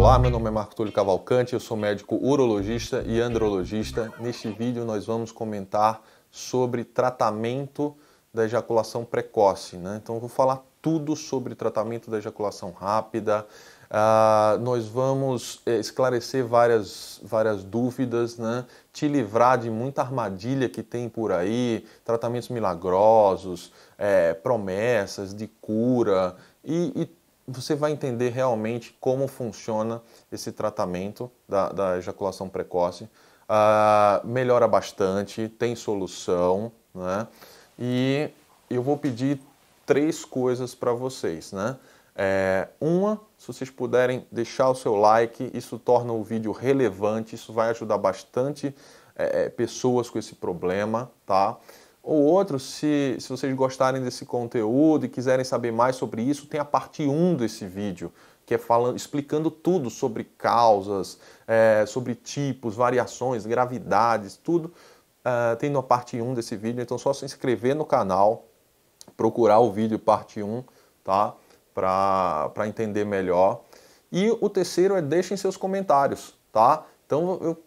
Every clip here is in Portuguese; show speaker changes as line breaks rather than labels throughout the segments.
Olá, meu nome é Marco Túlio Cavalcante, eu sou médico urologista e andrologista. Neste vídeo nós vamos comentar sobre tratamento da ejaculação precoce. Né? Então eu vou falar tudo sobre tratamento da ejaculação rápida. Uh, nós vamos eh, esclarecer várias, várias dúvidas, né? te livrar de muita armadilha que tem por aí, tratamentos milagrosos, é, promessas de cura e, e você vai entender realmente como funciona esse tratamento da, da ejaculação precoce. Uh, melhora bastante, tem solução, né? E eu vou pedir três coisas para vocês, né? É, uma, se vocês puderem deixar o seu like, isso torna o vídeo relevante, isso vai ajudar bastante é, é pessoas com esse problema, tá? ou outro, se, se vocês gostarem desse conteúdo e quiserem saber mais sobre isso, tem a parte 1 desse vídeo, que é falando, explicando tudo sobre causas, é, sobre tipos, variações, gravidades, tudo. Uh, tem na parte 1 desse vídeo, então é só se inscrever no canal, procurar o vídeo parte 1, tá? Para entender melhor. E o terceiro é deixem seus comentários, tá? Então eu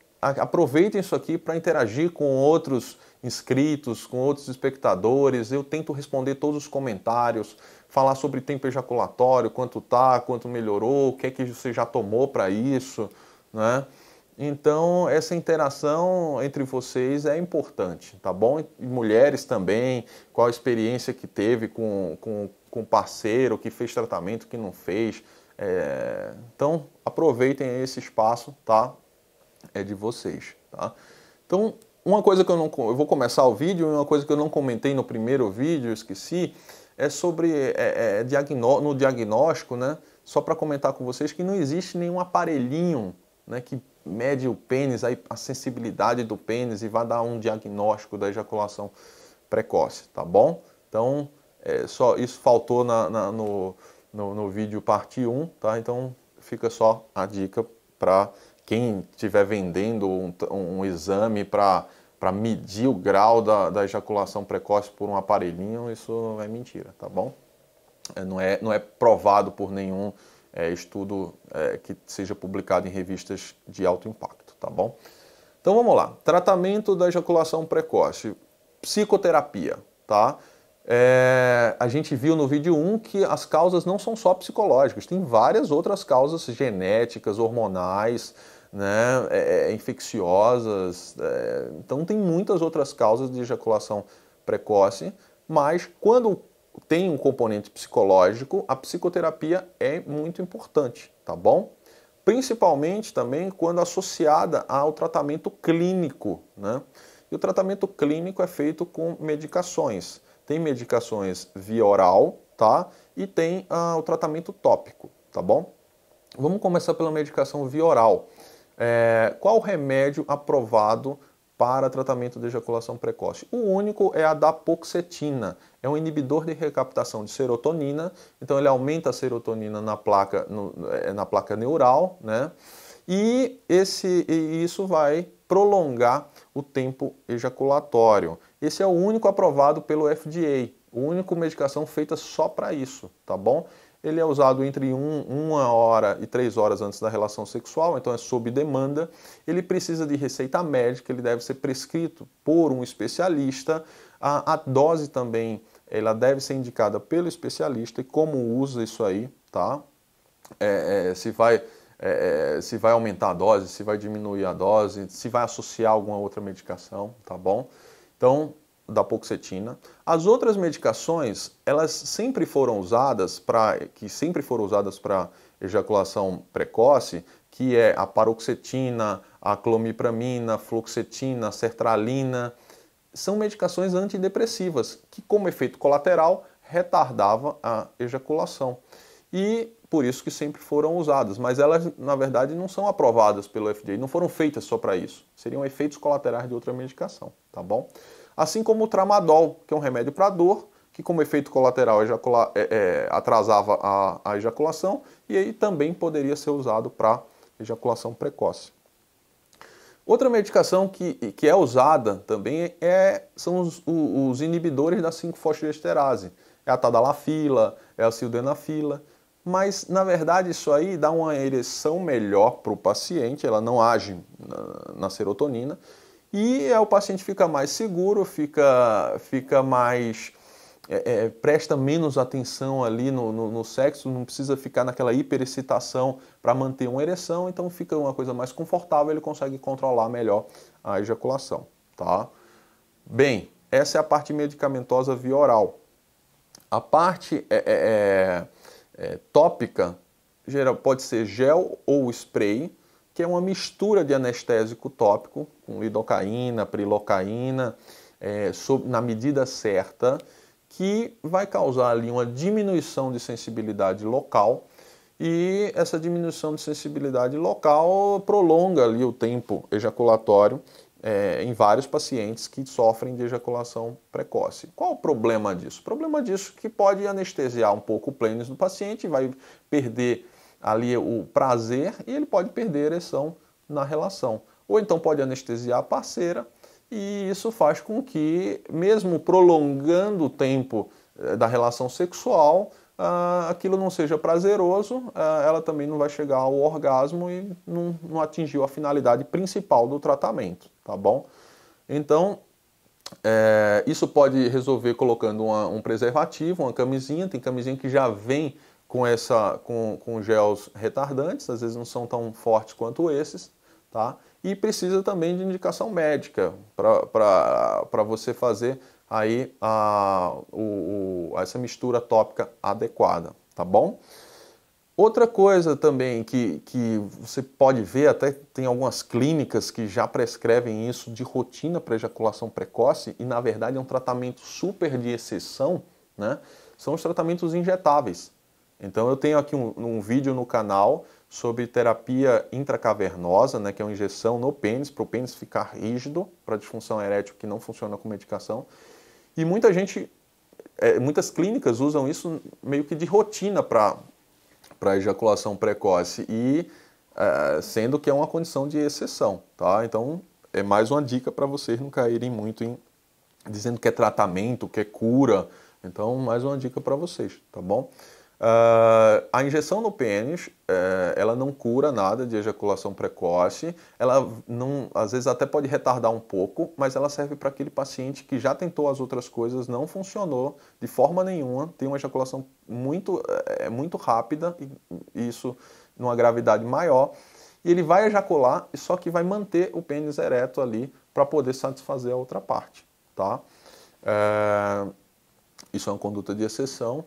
aproveitem isso aqui para interagir com outros inscritos, com outros espectadores. Eu tento responder todos os comentários, falar sobre tempo ejaculatório, quanto tá, quanto melhorou, o que é que você já tomou para isso, né? Então, essa interação entre vocês é importante, tá bom? E mulheres também, qual a experiência que teve com, com, com parceiro, que fez tratamento, que não fez. É... Então, aproveitem esse espaço, tá? é de vocês, tá? Então, uma coisa que eu não eu vou começar o vídeo e uma coisa que eu não comentei no primeiro vídeo, esqueci, é sobre é, é, é, diagnó no diagnóstico, né? Só para comentar com vocês que não existe nenhum aparelhinho, né, que mede o pênis, a sensibilidade do pênis e vai dar um diagnóstico da ejaculação precoce, tá bom? Então, é, só isso faltou na, na, no, no, no vídeo parte 1, tá? Então, fica só a dica para quem estiver vendendo um, um exame para para medir o grau da, da, ejaculação precoce por um aparelhinho, isso é mentira, tá bom? É, não, é, não é provado por nenhum é, estudo é, que seja publicado em revistas de alto impacto, tá bom? Então vamos lá. Tratamento da ejaculação precoce, psicoterapia, tá? É, a gente viu no vídeo 1 que as causas não são só psicológicas, tem várias outras causas genéticas, hormonais, né, é, é, é, infecciosas. É, então, tem muitas outras causas de ejaculação precoce, mas quando tem um componente psicológico, a psicoterapia é muito importante, tá bom? Principalmente também quando associada ao tratamento clínico, né? E o tratamento clínico é feito com medicações. Tem medicações via oral, tá? E tem ah, o tratamento tópico, tá bom? Vamos começar pela medicação via oral. É, qual remédio aprovado para tratamento de ejaculação precoce? O único é a dapoxetina. É um inibidor de recaptação de serotonina, então ele aumenta a serotonina na placa, no, é, na placa neural, né? E, esse, e isso vai prolongar o tempo ejaculatório. Esse é o único aprovado pelo FDA, o único medicação feita só para isso, tá bom? ele é usado entre um, uma hora e três horas antes da relação sexual, então é sob demanda. Ele precisa de receita médica, ele deve ser prescrito por um especialista. A, a dose também, ela deve ser indicada pelo especialista e como usa isso aí, tá? É, é, se vai é, é se vai aumentar a dose, se vai diminuir a dose, se vai associar alguma outra medicação, tá bom? Então da poxetina. As outras medicações, elas sempre foram usadas para que sempre foram usadas para ejaculação precoce, que é a paroxetina, a clomipramina, fluoxetina, sertralina, são medicações antidepressivas que como efeito colateral retardava a ejaculação. E por isso que sempre foram usadas, mas elas na verdade não são aprovadas pelo FDA, não foram feitas só para isso. Seriam efeitos colaterais de outra medicação, tá bom? assim como o tramadol, que é um remédio para dor, que como efeito colateral ejacula, é, é, atrasava a, a, ejaculação e aí também poderia ser usado para ejaculação precoce. Outra medicação que, que é usada também é, são os, os inibidores da 5-fosfodiesterase. É a tadalafila, é a sildenafila, mas na verdade isso aí dá uma ereção melhor para o paciente, ela não age na, na serotonina, e é o paciente fica mais seguro, fica, fica mais. É, é, presta menos atenção ali no, no, no, sexo, não precisa ficar naquela hiperexcitação para manter uma ereção, então fica uma coisa mais confortável, ele consegue controlar melhor a ejaculação, tá? Bem, essa é a parte medicamentosa via oral. A parte é, é, é tópica geral, pode ser gel ou spray, que é uma mistura de anestésico tópico com lidocaína, prilocaína, é, sob, na medida certa, que vai causar ali uma diminuição de sensibilidade local e essa diminuição de sensibilidade local prolonga ali o tempo ejaculatório é, em vários pacientes que sofrem de ejaculação precoce. Qual o problema disso? O problema disso é que pode anestesiar um pouco o pênis do paciente, vai perder ali o prazer e ele pode perder a ereção na relação ou então pode anestesiar a parceira, e isso faz com que, mesmo prolongando o tempo eh, da relação sexual, ah, aquilo não seja prazeroso, ah, ela também não vai chegar ao orgasmo e não, não atingiu a finalidade principal do tratamento, tá bom? Então, é, isso pode resolver colocando uma, um preservativo, uma camisinha. Tem camisinha que já vem com essa, com, com gels retardantes, às vezes não são tão fortes quanto esses, tá? e precisa também de indicação médica para você fazer aí a, o, o, essa mistura tópica adequada, tá bom? Outra coisa também que, que você pode ver, até tem algumas clínicas que já prescrevem isso de rotina para ejaculação precoce, e na verdade é um tratamento super de exceção, né? São os tratamentos injetáveis. Então eu tenho aqui um, um vídeo no canal sobre terapia intracavernosa, né, que é uma injeção no pênis, para o pênis ficar rígido, para disfunção erétil que não funciona com medicação. E muita gente, é, muitas clínicas usam isso meio que de rotina para ejaculação precoce, e é, sendo que é uma condição de exceção. Tá? Então, é mais uma dica para vocês não caírem muito em dizendo que é tratamento, que é cura. Então, mais uma dica para vocês, tá bom? Uh, a injeção no pênis, uh, ela não cura nada de ejaculação precoce, ela não, às vezes até pode retardar um pouco, mas ela serve para aquele paciente que já tentou as outras coisas, não funcionou de forma nenhuma, tem uma ejaculação muito, é, é muito rápida, e isso numa gravidade maior, e ele vai ejacular, só que vai manter o pênis ereto ali para poder satisfazer a outra parte, tá? Uh, isso é uma conduta de exceção.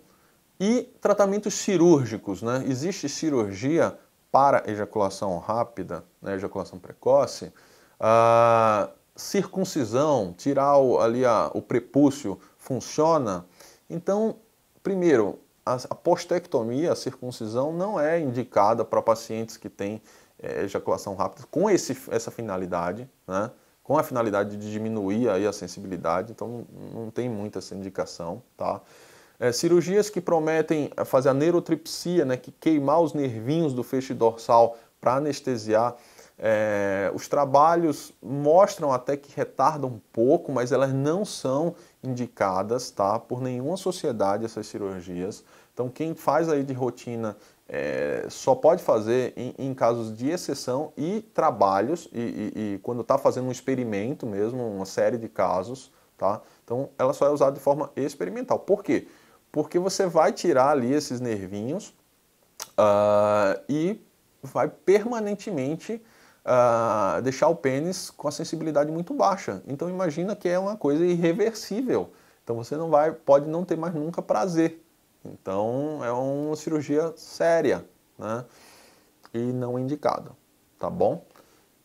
E tratamentos cirúrgicos, né? Existe cirurgia para ejaculação rápida, né? ejaculação precoce, ah, circuncisão, tirar o, ali a, o prepúcio, funciona? Então, primeiro, a, a postectomia, a circuncisão, não é indicada para pacientes que têm é, ejaculação rápida com esse, essa finalidade, né? com a finalidade de diminuir aí a sensibilidade, então não, não tem muita essa indicação, tá? É, cirurgias que prometem é, fazer a neurotripsia, né, que queimar os nervinhos do feixe dorsal para anestesiar. É, os trabalhos mostram até que retardam um pouco, mas elas não são indicadas tá, por nenhuma sociedade, essas cirurgias. Então, quem faz aí de rotina é, só pode fazer em, em, casos de exceção e trabalhos, e, e, e quando está fazendo um experimento mesmo, uma série de casos, tá? Então, ela só é usada de forma experimental. Por quê? porque você vai tirar ali esses nervinhos uh, e vai permanentemente uh, deixar o pênis com a sensibilidade muito baixa. Então imagina que é uma coisa irreversível. Então você não vai, pode não ter mais nunca prazer. Então é uma cirurgia séria, né? E não indicada, tá bom?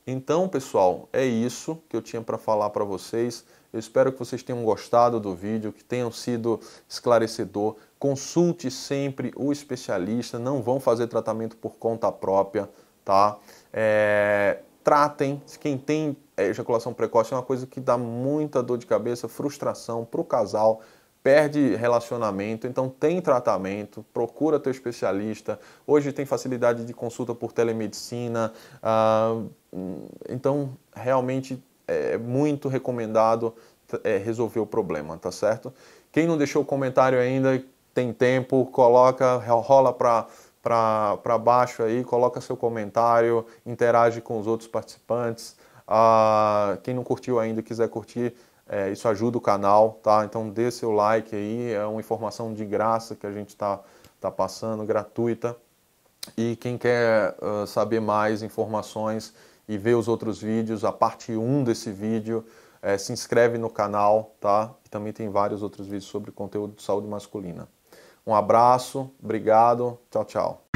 Então, pessoal, é isso que eu tinha para falar para vocês. Eu espero que vocês tenham gostado do vídeo, que tenham sido esclarecedor. Consulte sempre o especialista, não vão fazer tratamento por conta própria, tá? É, tratem, quem tem é, ejaculação precoce é uma coisa que dá muita dor de cabeça, frustração para o casal perde relacionamento, então tem tratamento, procura teu especialista. Hoje tem facilidade de consulta por telemedicina, ah, então realmente é muito recomendado é, resolver o problema, tá certo? Quem não deixou o comentário ainda, tem tempo, coloca, rola para para baixo aí, coloca seu comentário, interage com os outros participantes. Ah, quem não curtiu ainda quiser curtir, é, isso ajuda o canal, tá? Então dê seu like aí, é uma informação de graça que a gente está tá passando, gratuita. E quem quer uh, saber mais informações e ver os outros vídeos, a parte 1 desse vídeo, é, se inscreve no canal, tá? E também tem vários outros vídeos sobre conteúdo de saúde masculina. Um abraço, obrigado, tchau, tchau.